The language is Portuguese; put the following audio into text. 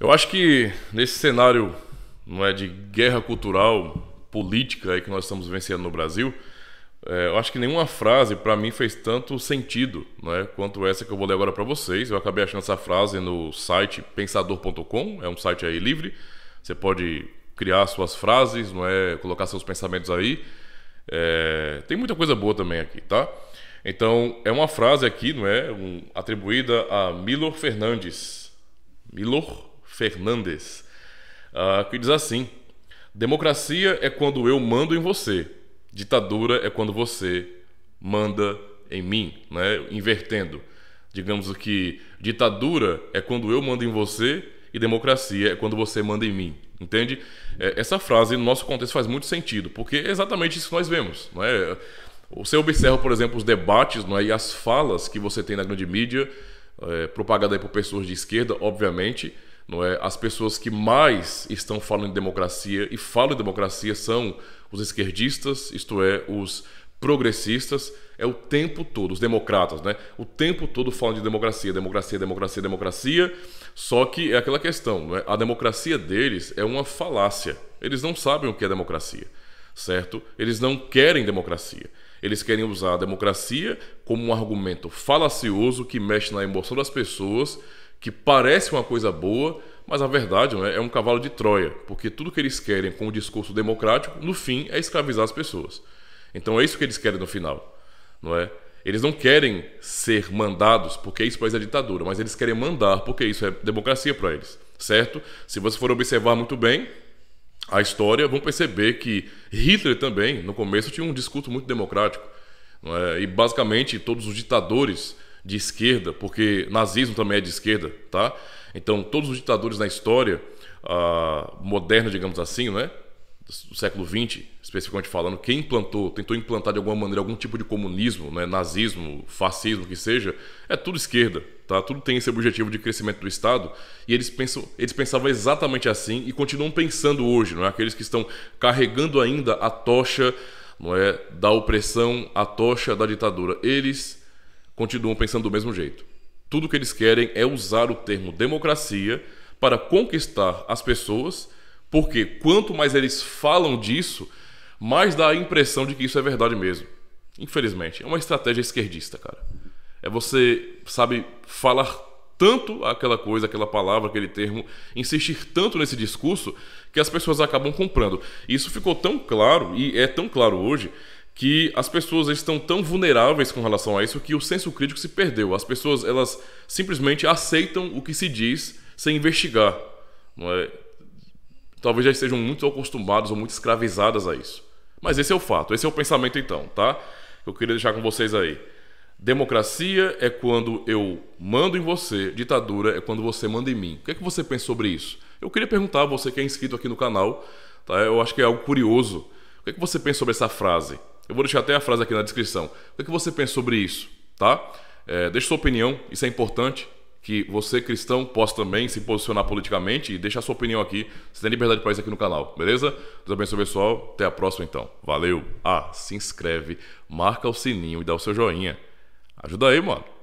Eu acho que nesse cenário não é de guerra cultural, política aí que nós estamos vencendo no Brasil, é, eu acho que nenhuma frase para mim fez tanto sentido, é, quanto essa que eu vou ler agora para vocês. Eu acabei achando essa frase no site pensador.com, é um site aí livre. Você pode criar suas frases, não é, colocar seus pensamentos aí. É, tem muita coisa boa também aqui, tá? Então é uma frase aqui, não é, um, atribuída a Milor Fernandes. Milor Fernandes, uh, que diz assim: Democracia é quando eu mando em você, ditadura é quando você manda em mim, né? Invertendo. Digamos que ditadura é quando eu mando em você e democracia é quando você manda em mim, entende? É, essa frase no nosso contexto faz muito sentido, porque é exatamente isso que nós vemos, não é? Você observa, por exemplo, os debates não é? e as falas que você tem na grande mídia, é, propagada por pessoas de esquerda, obviamente, não é? As pessoas que mais estão falando de democracia e falam de democracia são os esquerdistas, isto é, os progressistas, é o tempo todo, os democratas, né? O tempo todo falam de democracia, democracia, democracia, democracia. Só que é aquela questão, não é? A democracia deles é uma falácia. Eles não sabem o que é democracia, certo? Eles não querem democracia. Eles querem usar a democracia como um argumento falacioso que mexe na emoção das pessoas que parece uma coisa boa, mas a verdade né, é um cavalo de Troia, porque tudo que eles querem com o discurso democrático, no fim, é escravizar as pessoas. Então é isso que eles querem no final, não é? Eles não querem ser mandados porque isso para eles é ditadura, mas eles querem mandar porque isso é democracia para eles, certo? Se você for observar muito bem a história, vão perceber que Hitler também, no começo, tinha um discurso muito democrático. É? E basicamente todos os ditadores de esquerda, porque nazismo também é de esquerda, tá? Então, todos os ditadores na história ah, moderna, digamos assim, né? do século XX, especificamente falando, quem implantou, tentou implantar de alguma maneira algum tipo de comunismo, né, nazismo, fascismo, que seja, é tudo esquerda, tá? Tudo tem esse objetivo de crescimento do Estado e eles pensam, eles pensavam exatamente assim e continuam pensando hoje, não é? Aqueles que estão carregando ainda a tocha, não é, da opressão, a tocha da ditadura, eles continuam pensando do mesmo jeito. Tudo que eles querem é usar o termo democracia para conquistar as pessoas, porque quanto mais eles falam disso, mais dá a impressão de que isso é verdade mesmo. Infelizmente, é uma estratégia esquerdista, cara. É você, sabe, falar tanto aquela coisa, aquela palavra, aquele termo, insistir tanto nesse discurso que as pessoas acabam comprando. Isso ficou tão claro e é tão claro hoje que as pessoas estão tão vulneráveis com relação a isso que o senso crítico se perdeu. As pessoas elas simplesmente aceitam o que se diz sem investigar. Não é? Talvez já estejam muito acostumados ou muito escravizadas a isso. Mas esse é o fato, esse é o pensamento então, tá? Eu queria deixar com vocês aí. Democracia é quando eu mando em você, ditadura é quando você manda em mim. O que é que você pensa sobre isso? Eu queria perguntar a você que é inscrito aqui no canal, tá? Eu acho que é algo curioso. O que é que você pensa sobre essa frase? Eu vou deixar até a frase aqui na descrição. O que é você pensa sobre isso, tá? É, deixe sua opinião, isso é importante que você cristão possa também se posicionar politicamente e deixar sua opinião aqui. Você tem liberdade para isso aqui no canal, beleza? Deus abençoe pessoal, até a próxima então. Valeu. Ah, se inscreve, marca o sininho e dá o seu joinha. Ajuda aí, mano.